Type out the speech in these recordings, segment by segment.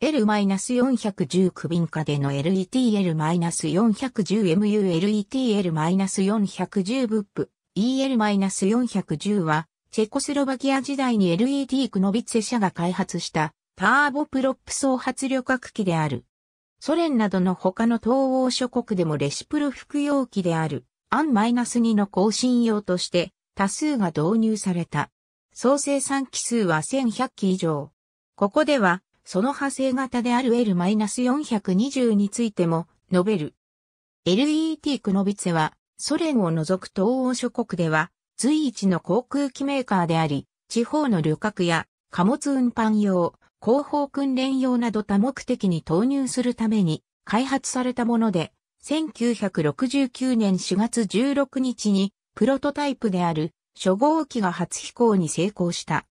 L-410 区便下での LETL-410MULETL-410 ブップ EL-410 は、チェコスロバキア時代に LET クノビツェ社が開発したターボプロップ総発旅客機である。ソ連などの他の東欧諸国でもレシプロ服用機である、アン -2 の更新用として多数が導入された。総生産機数は1100機以上。ここでは、その派生型である L-420 についても述べる。LET クノビツェは、ソ連を除く東欧諸国では、随一の航空機メーカーであり、地方の旅客や貨物運搬用、広報訓練用など多目的に投入するために開発されたもので、1969年4月16日にプロトタイプである初号機が初飛行に成功した。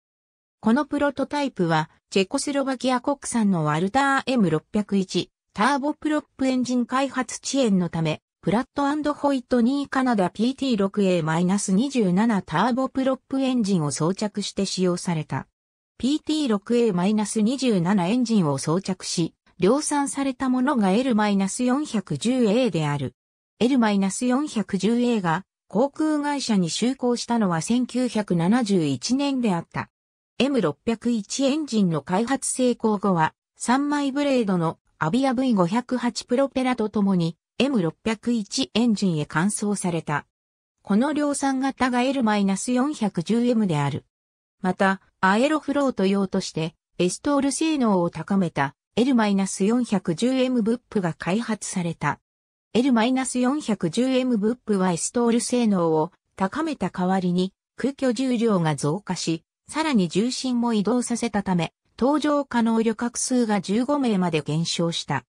このプロトタイプは、チェコスロバキア国産のワルター M601 ターボプロップエンジン開発遅延のため、プラットホイット2カナダ PT6A-27 ターボプロップエンジンを装着して使用された。PT6A-27 エンジンを装着し、量産されたものが L-410A である。L-410A が航空会社に就航したのは1971年であった。M601 エンジンの開発成功後は、3枚ブレードのアビア V508 プロペラと共に M601 エンジンへ換装された。この量産型が L-410M である。また、アエロフロート用として、エストール性能を高めた L-410M ブップが開発された。L-410M ブップはエストール性能を高めた代わりに空虚重量が増加し、さらに重心も移動させたため、搭乗可能旅客数が15名まで減少した。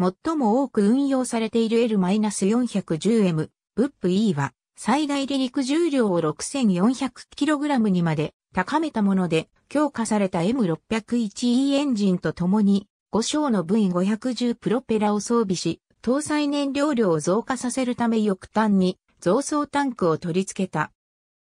最も多く運用されている L-410M、ブップ E は、最大離陸重量を 6400kg にまで高めたもので、強化された M601E エンジンとともに、5章の V510 プロペラを装備し、搭載燃料量を増加させるため翼端に増装タンクを取り付けた。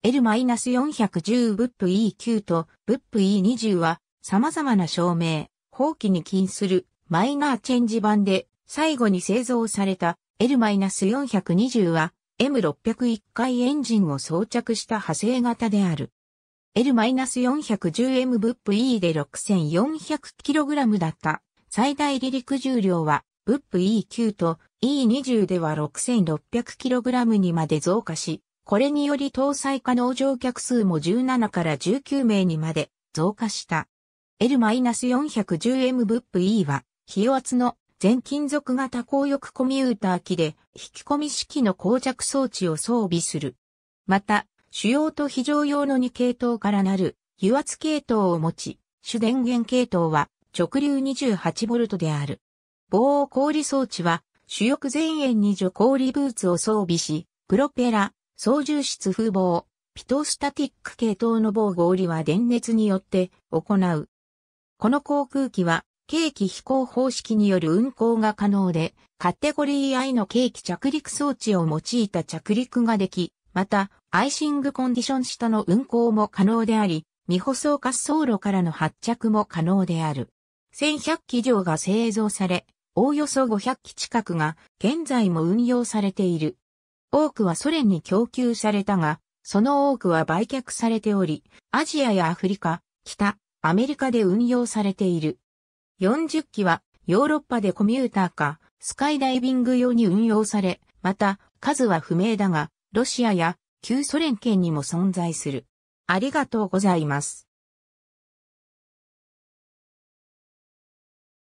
L-410 ブップ E9 とブップ E20 は様々な照明、放棄に禁するマイナーチェンジ版で最後に製造された L-420 は M601 回エンジンを装着した派生型である。L-410M ブップ E で 6400kg だった最大離陸重量はブップ E9 と E20 では 6600kg にまで増加し、これにより搭載可能乗客数も17から19名にまで増加した。L-410M ブップ E は、費圧の全金属型高翼コミューター機で引き込み式の膠着装置を装備する。また、主要と非常用の2系統からなる油圧系統を持ち、主電源系統は直流 28V である。防氷装置は主翼前縁に除氷ブーツを装備し、プロペラ、操縦室風防、ピトスタティック系統の防護りは電熱によって行う。この航空機は、計器飛行方式による運航が可能で、カテゴリー I の計器着陸装置を用いた着陸ができ、また、アイシングコンディション下の運航も可能であり、未舗装滑走路からの発着も可能である。1100機以上が製造され、おおよそ500機近くが現在も運用されている。多くはソ連に供給されたが、その多くは売却されており、アジアやアフリカ、北、アメリカで運用されている。40機はヨーロッパでコミューターかスカイダイビング用に運用され、また数は不明だが、ロシアや旧ソ連圏にも存在する。ありがとうございます。